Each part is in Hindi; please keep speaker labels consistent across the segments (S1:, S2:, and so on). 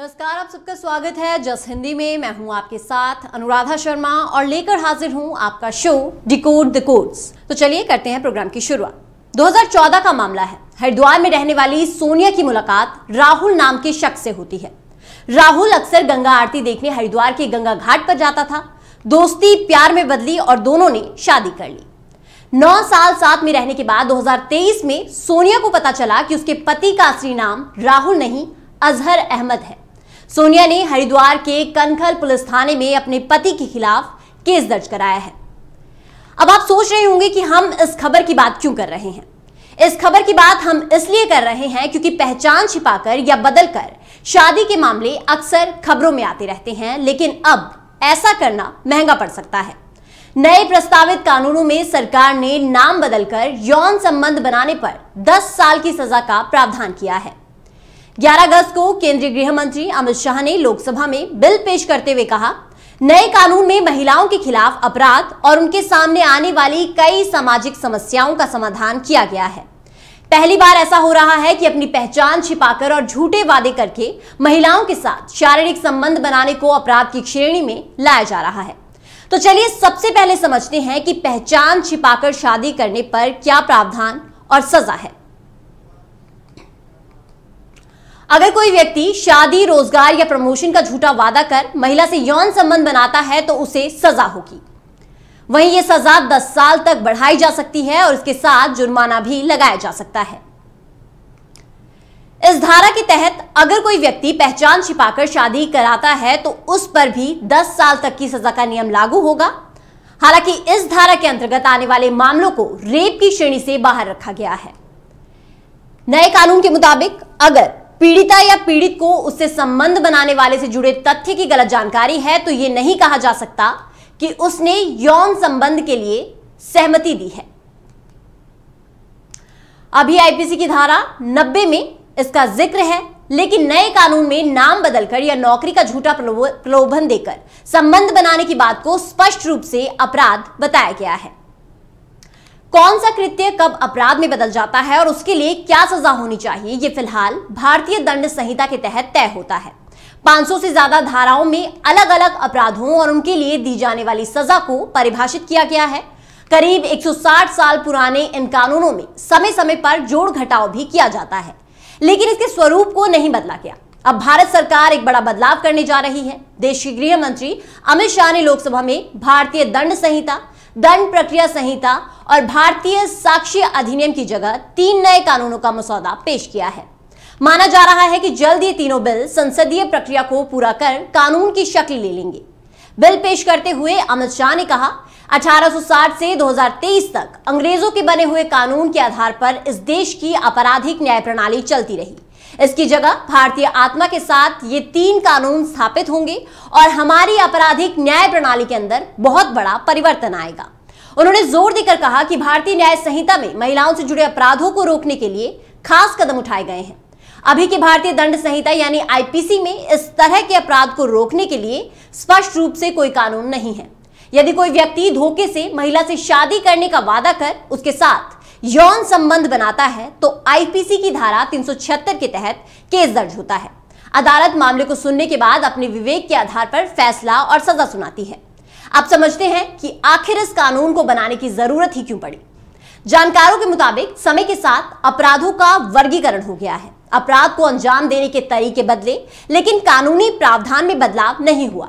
S1: नमस्कार आप सबका स्वागत है जस हिंदी में मैं हूं आपके साथ अनुराधा शर्मा और लेकर हाजिर हूं आपका शो डिकोड द कोड्स तो चलिए करते हैं प्रोग्राम की शुरुआत 2014 का मामला है हरिद्वार में रहने वाली सोनिया की मुलाकात राहुल नाम के शख्स से होती है राहुल अक्सर गंगा आरती देखने हरिद्वार के गंगा घाट पर जाता था दोस्ती प्यार में बदली और दोनों ने शादी कर ली नौ साल साथ में रहने के बाद 2023 में सोनिया को पता चला कि उसके पति का असली नाम राहुल नहीं अजहर अहमद है सोनिया ने हरिद्वार के कनखल पुलिस थाने में अपने पति के खिलाफ केस दर्ज कराया है अब आप सोच रहे होंगे कि हम इस खबर की बात क्यों कर रहे हैं इस खबर की बात हम इसलिए कर रहे हैं क्योंकि पहचान छिपाकर या बदलकर शादी के मामले अक्सर खबरों में आते रहते हैं लेकिन अब ऐसा करना महंगा पड़ सकता है नए प्रस्तावित कानूनों में सरकार ने नाम बदलकर यौन संबंध बनाने पर 10 साल की सजा का प्रावधान किया है 11 अगस्त को केंद्रीय गृह मंत्री अमित शाह ने लोकसभा में बिल पेश करते हुए कहा नए कानून में महिलाओं के खिलाफ अपराध और उनके सामने आने वाली कई सामाजिक समस्याओं का समाधान किया गया है पहली बार ऐसा हो रहा है कि अपनी पहचान छिपाकर और झूठे वादे करके महिलाओं के साथ शारीरिक संबंध बनाने को अपराध की श्रेणी में लाया जा रहा है तो चलिए सबसे पहले समझते हैं कि पहचान छिपाकर शादी करने पर क्या प्रावधान और सजा है अगर कोई व्यक्ति शादी रोजगार या प्रमोशन का झूठा वादा कर महिला से यौन संबंध बनाता है तो उसे सजा होगी वहीं यह सजा 10 साल तक बढ़ाई जा सकती है और इसके साथ जुर्माना भी लगाया जा सकता है इस धारा के तहत अगर कोई व्यक्ति पहचान छिपाकर शादी कराता है तो उस पर भी 10 साल तक की सजा का नियम लागू होगा हालांकि इस धारा के अंतर्गत आने वाले मामलों को रेप की श्रेणी से बाहर रखा गया है नए कानून के मुताबिक अगर पीड़िता या पीड़ित को उससे संबंध बनाने वाले से जुड़े तथ्य की गलत जानकारी है तो यह नहीं कहा जा सकता कि उसने यौन संबंध के लिए सहमति दी है अभी आईपीसी की धारा 90 में इसका जिक्र है लेकिन नए कानून में नाम बदलकर या नौकरी का झूठा प्रलोभन देकर संबंध बनाने की बात को स्पष्ट रूप से अपराध बताया गया है कौन सा कृत्य कब अपराध में बदल जाता है और उसके लिए क्या सजा होनी चाहिए ये फिलहाल भारतीय दंड संहिता के तहत तय होता है 500 से ज्यादा धाराओं में अलग अलग अपराधों और उनके लिए दी जाने वाली सजा को परिभाषित किया गया है करीब 160 साल पुराने इन कानूनों में समय समय पर जोड़ घटाव भी किया जाता है लेकिन इसके स्वरूप को नहीं बदला गया अब भारत सरकार एक बड़ा बदलाव करने जा रही है देश के गृह मंत्री अमित शाह ने लोकसभा में भारतीय दंड संहिता दंड प्रक्रिया संहिता और भारतीय साक्ष्य अधिनियम की जगह तीन नए कानूनों का मसौदा पेश किया है माना जा रहा है कि जल्द ये तीनों बिल संसदीय प्रक्रिया को पूरा कर कानून की शक्ल ले लेंगे बिल पेश करते हुए अमित शाह ने कहा 1860 से 2023 तक अंग्रेजों के बने हुए कानून के आधार पर इस देश की आपराधिक न्याय प्रणाली चलती रही इसकी जगह भारतीय आत्मा के साथ ये तीन कानून स्थापित होंगे और हमारी आपराधिक न्याय प्रणाली के अंदर बहुत बड़ा परिवर्तन आएगा उन्होंने जोर देकर कहा कि भारतीय न्याय संहिता में महिलाओं से जुड़े अपराधों को रोकने के लिए खास कदम उठाए गए हैं अभी की भारतीय दंड संहिता यानी आईपीसी में इस तरह के अपराध को रोकने के लिए स्पष्ट रूप से कोई कानून नहीं है यदि कोई व्यक्ति धोखे से महिला से शादी करने का वादा कर उसके साथ यौन संबंध बनाता है तो आईपीसी की धारा 376 के तहत केस दर्ज होता है अदालत मामले को सुनने के बाद अपने विवेक के आधार पर फैसला और सजा सुनाती है आप समझते हैं कि आखिर इस कानून को बनाने की जरूरत ही क्यों पड़ी जानकारों के मुताबिक समय के साथ अपराधों का वर्गीकरण हो गया है अपराध को अंजाम देने के तरीके बदले लेकिन कानूनी प्रावधान में बदलाव नहीं हुआ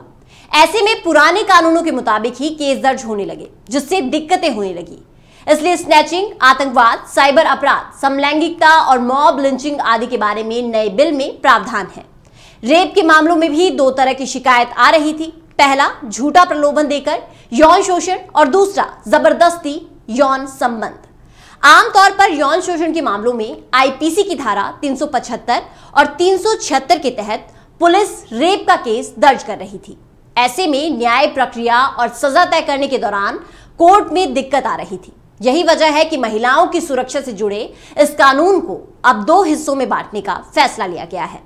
S1: ऐसे में पुराने कानूनों के मुताबिक ही केस दर्ज होने लगे जिससे दिक्कतें होने लगी इसलिए स्नैचिंग आतंकवाद साइबर अपराध समलैंगिकता और मॉब लिंचिंग आदि के बारे में नए बिल में प्रावधान है रेप के मामलों में भी दो तरह की शिकायत आ रही थी पहला झूठा प्रलोभन देकर यौन शोषण और दूसरा जबरदस्ती यौन संबंध आमतौर पर यौन शोषण के मामलों में आईपीसी की धारा 375 और 376 के तहत पुलिस रेप का केस दर्ज कर रही थी ऐसे में न्याय प्रक्रिया और सजा तय करने के दौरान कोर्ट में दिक्कत आ रही थी यही वजह है कि महिलाओं की सुरक्षा से जुड़े इस कानून को अब दो हिस्सों में बांटने का फैसला लिया गया है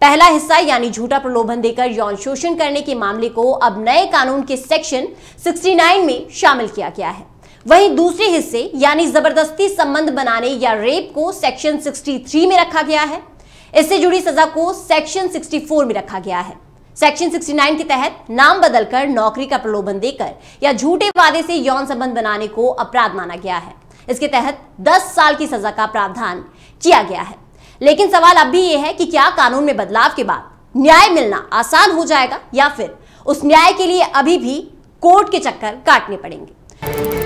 S1: पहला हिस्सा यानी झूठा प्रलोभन देकर यौन शोषण करने के मामले को अब नए कानून के सेक्शन 69 में शामिल किया गया है वहीं दूसरे हिस्से यानी जबरदस्ती संबंध बनाने या रेप को सेक्शन 63 में रखा गया है इससे जुड़ी सजा को सेक्शन 64 में रखा गया है सेक्शन 69 के तहत नाम बदलकर नौकरी का प्रलोभन देकर या झूठे वादे से यौन संबंध बनाने को अपराध माना गया है इसके तहत 10 साल की सजा का प्रावधान किया गया है लेकिन सवाल अब भी यह है कि क्या कानून में बदलाव के बाद न्याय मिलना आसान हो जाएगा या फिर उस न्याय के लिए अभी भी कोर्ट के चक्कर काटने पड़ेंगे